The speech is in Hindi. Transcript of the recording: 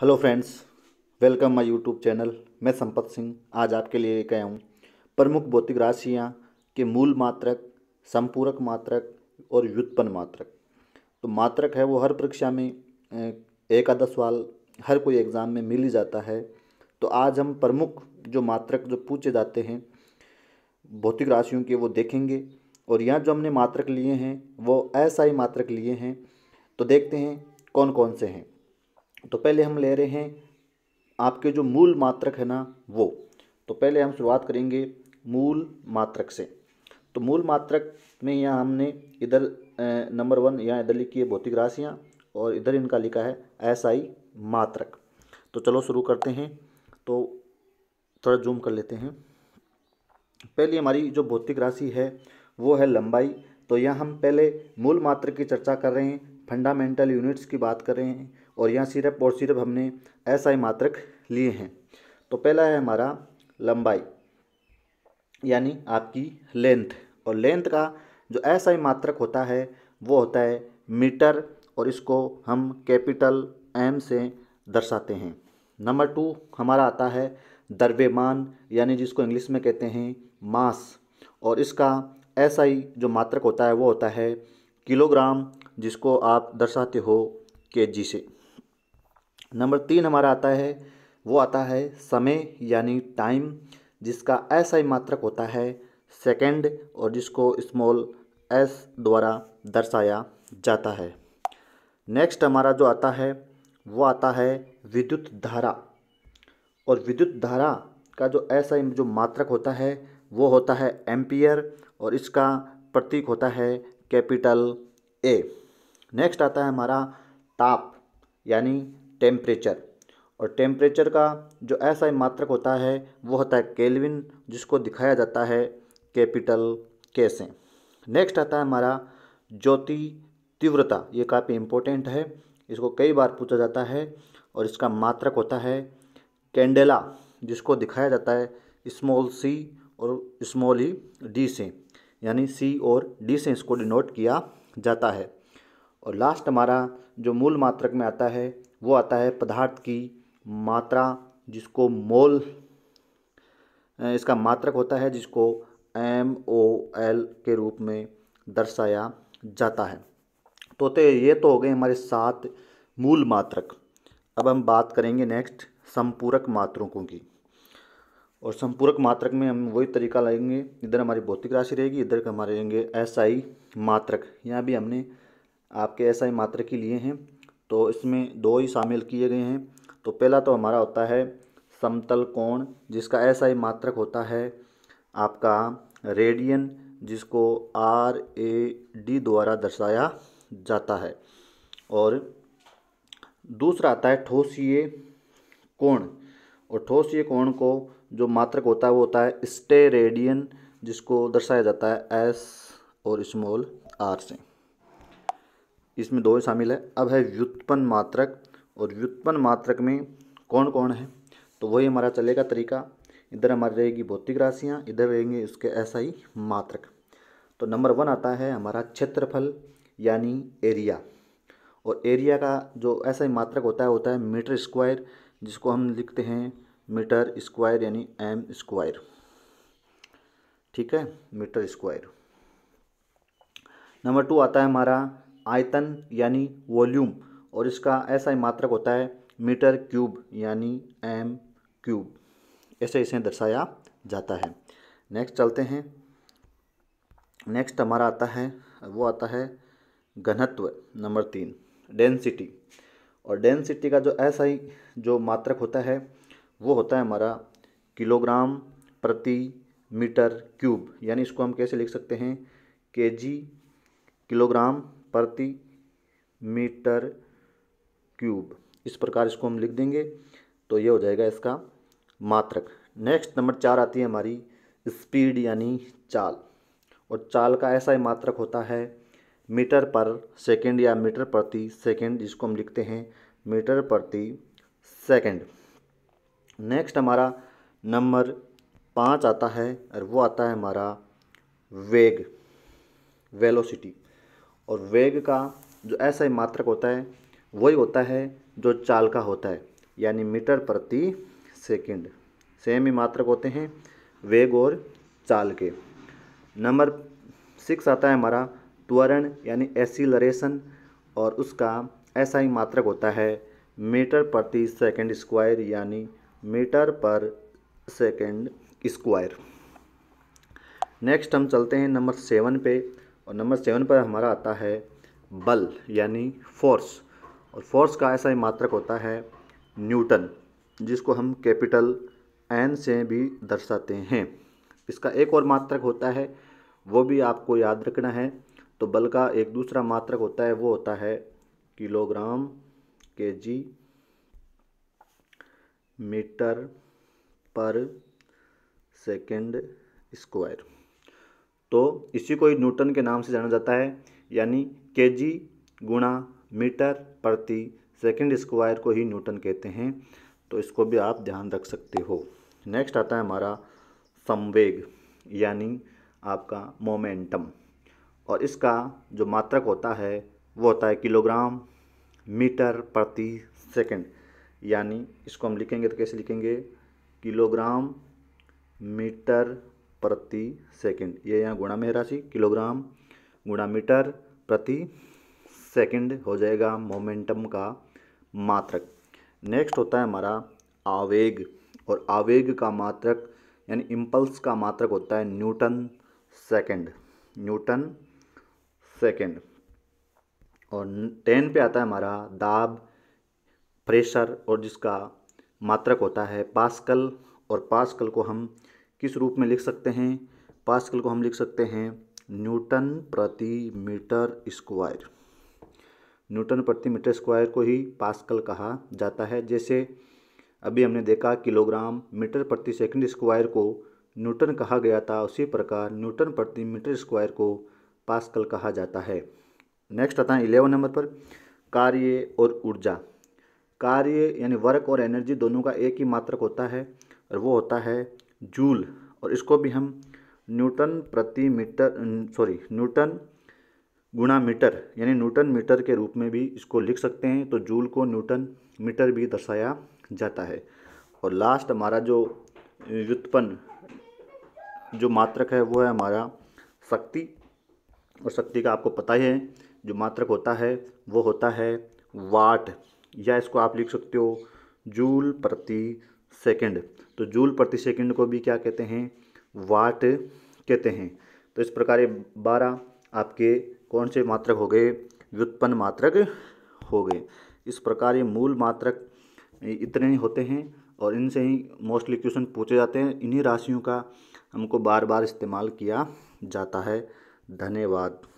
hello friends welcome my YouTube channel मैं संपत सिंह आज आपके लिए लेकर आया हूँ प्रमुख भौतिक राशियाँ के मूल मात्रक संपूरक मात्रक और व्युत्पन्न मात्रक तो मात्रक है वो हर परीक्षा में एक आधा सवाल हर कोई एग्ज़ाम में मिल ही जाता है तो आज हम प्रमुख जो मात्रक जो पूछे जाते हैं भौतिक राशियों के वो देखेंगे और यहाँ जो हमने मात्रक लिए हैं वो ऐसा ही मात्रक लिए हैं तो देखते हैं कौन कौन से हैं तो पहले हम ले रहे हैं आपके जो मूल मात्रक है ना वो तो पहले हम शुरुआत करेंगे मूल मात्रक से तो मूल मात्रक में यहाँ हमने इधर नंबर वन यहाँ इधर लिखी है भौतिक राशियाँ और इधर इनका लिखा है एसआई मात्रक तो चलो शुरू करते हैं तो थोड़ा जूम कर लेते हैं पहली हमारी जो भौतिक राशि है वो है लंबाई तो यहाँ हम पहले मूल मात्रक की चर्चा कर रहे हैं फंडामेंटल यूनिट्स की बात कर रहे हैं और यहाँ सिरप और सिरप हमने एसआई मात्रक लिए हैं तो पहला है हमारा लंबाई यानी आपकी लेंथ और लेंथ का जो एसआई मात्रक होता है वो होता है मीटर और इसको हम कैपिटल एम से दर्शाते हैं नंबर टू हमारा आता है दरवेमान यानी जिसको इंग्लिश में कहते हैं मास और इसका एसआई जो मात्रक होता है वो होता है किलोग्राम जिसको आप दर्शाते हो केजी से नंबर तीन हमारा आता है वो आता है समय यानी टाइम जिसका ऐसा ही मात्रक होता है सेकंड और जिसको स्मॉल एस द्वारा दर्शाया जाता है नेक्स्ट हमारा जो आता है वो आता है विद्युत धारा और विद्युत धारा का जो ऐसा ही जो मात्रक होता है वो होता है एम्पियर और इसका प्रतीक होता है कैपिटल ए नेक्स्ट आता है हमारा ताप यानी टेम्परेचर और टेम्परेचर का जो ऐसा मात्रक होता है वो होता है केल्विन जिसको दिखाया जाता है कैपिटल के से नेक्स्ट आता है हमारा ज्योति तीव्रता ये काफ़ी इम्पोर्टेंट है इसको कई बार पूछा जाता है और इसका मात्रक होता है कैंडेला जिसको दिखाया जाता है स्मॉल सी और स्मॉल ई डी से यानी सी और डी से इसको डिनोट किया जाता है और लास्ट हमारा जो मूल मात्रक में आता है वो आता है पदार्थ की मात्रा जिसको मोल इसका मात्रक होता है जिसको एम ओ एल के रूप में दर्शाया जाता है तो ये तो हो गए हमारे सात मूल मात्रक अब हम बात करेंगे नेक्स्ट संपूरक मात्रकों की और संपूरक मात्रक में हम वही तरीका लगेंगे इधर हमारी भौतिक राशि रहेगी इधर हमारे रहेंगे एस आई मात्रक यहाँ भी हमने आपके एस आई मात्रक ही लिए हैं तो इसमें दो ही शामिल किए गए हैं तो पहला तो हमारा होता है समतल कोण जिसका ऐसा ही मात्रक होता है आपका रेडियन जिसको आर ए डी द्वारा दर्शाया जाता है और दूसरा आता है ठोसीय कोण और ठोसीय कोण को जो मात्रक होता है वो होता है स्टे रेडियन जिसको दर्शाया जाता है एस और स्मॉल आर से इसमें दो शामिल है अब है व्युत्पन्न मात्रक और व्युत्पन्न मात्रक में कौन कौन है तो वही हमारा चलेगा तरीका इधर हमारी रहेगी भौतिक राशियाँ इधर रहेंगे उसके ऐसा ही मात्रक तो नंबर वन आता है हमारा क्षेत्रफल यानी एरिया और एरिया का जो ऐसा ही मात्रक होता है होता है मीटर स्क्वायर जिसको हम लिखते हैं मीटर स्क्वायर यानी एम स्क्वायर ठीक है मीटर स्क्वायर नंबर टू आता है हमारा आयतन यानी वॉल्यूम और इसका ऐसा ही मात्रक होता है मीटर क्यूब यानी एम क्यूब ऐसे इसे दर्शाया जाता है नेक्स्ट चलते हैं नेक्स्ट हमारा आता है वो आता है घनत्व नंबर तीन डेंसिटी और डेंसिटी का जो ऐसा ही जो मात्रक होता है वो होता है हमारा किलोग्राम प्रति मीटर क्यूब यानी इसको हम कैसे लिख सकते हैं के जी किलोग्राम प्रति मीटर क्यूब इस प्रकार इसको हम लिख देंगे तो ये हो जाएगा इसका मात्रक नेक्स्ट नंबर चार आती है हमारी स्पीड यानी चाल और चाल का ऐसा ही मात्रक होता है मीटर पर सेकंड या मीटर प्रति सेकंड जिसको हम लिखते हैं मीटर प्रति सेकंड नेक्स्ट हमारा नंबर पाँच आता है और वो आता है हमारा वेग वेलोसिटी और वेग का जो ऐसा ही मात्रक होता है वही होता है जो चाल का होता है यानी मीटर प्रति सेकंड सेम ही मात्रक होते हैं वेग और चाल के नंबर सिक्स आता है हमारा त्वरण यानी एसीलरेशन और उसका ऐसा ही मात्रक होता है मीटर प्रति सेकंड स्क्वायर यानी मीटर पर सेकंड स्क्वायर नेक्स्ट हम चलते हैं नंबर सेवन पे और नंबर सेवन पर हमारा आता है बल यानी फोर्स और फोर्स का ऐसा ही मात्रक होता है न्यूटन जिसको हम कैपिटल एन से भी दर्शाते हैं इसका एक और मात्रक होता है वो भी आपको याद रखना है तो बल का एक दूसरा मात्रक होता है वो होता है किलोग्राम के जी मीटर पर सेकेंड स्क्वायर तो इसी को ही न्यूटन के नाम से जाना जाता है यानी के जी गुणा मीटर प्रति सेकेंड स्क्वायर को ही न्यूटन कहते हैं तो इसको भी आप ध्यान रख सकते हो नेक्स्ट आता है हमारा संवेग यानी आपका मोमेंटम और इसका जो मात्रक होता है वो होता है किलोग्राम मीटर प्रति सेकंड यानी इसको हम लिखेंगे तो कैसे लिखेंगे किलोग्राम मीटर प्रति सेकंड ये यहाँ गुणा में राशि किलोग्राम गुणा मीटर प्रति सेकंड हो जाएगा मोमेंटम का मात्रक नेक्स्ट होता है हमारा आवेग और आवेग का मात्रक यानी इम्पल्स का मात्रक होता है न्यूटन सेकंड न्यूटन सेकंड और टेन पे आता है हमारा दाब प्रेशर और जिसका मात्रक होता है पास्कल और पास्कल को हम किस रूप में लिख सकते हैं पास्कल को हम लिख सकते हैं न्यूटन प्रति मीटर स्क्वायर न्यूटन प्रति मीटर स्क्वायर को ही पास्कल कहा जाता है जैसे अभी हमने देखा किलोग्राम मीटर प्रति सेकंड स्क्वायर को न्यूटन कहा गया था उसी प्रकार न्यूटन प्रति मीटर स्क्वायर को पास्कल कहा जाता है नेक्स्ट आता है इलेवन नंबर पर कार्य और ऊर्जा कार्य यानी वर्क और एनर्जी दोनों का एक ही मात्रक होता है और वो होता है जूल और इसको भी हम न्यूटन प्रति मीटर सॉरी न्यूटन गुणा मीटर यानी न्यूटन मीटर के रूप में भी इसको लिख सकते हैं तो जूल को न्यूटन मीटर भी दर्शाया जाता है और लास्ट हमारा जो व्युत्पन्न जो मात्रक है वो है हमारा शक्ति और शक्ति का आपको पता ही है जो मात्रक होता है वो होता है वाट या इसको आप लिख सकते हो जूल प्रति सेकंड तो जूल प्रति सेकंड को भी क्या कहते हैं वाट कहते हैं तो इस प्रकार ये बारह आपके कौन से मात्रक हो गए व्युत्पन्न मात्रक हो गए इस प्रकार ये मूल मात्रक इतने ही होते हैं और इनसे ही मोस्टली क्वेश्चन पूछे जाते हैं इन्हीं राशियों का हमको बार बार इस्तेमाल किया जाता है धन्यवाद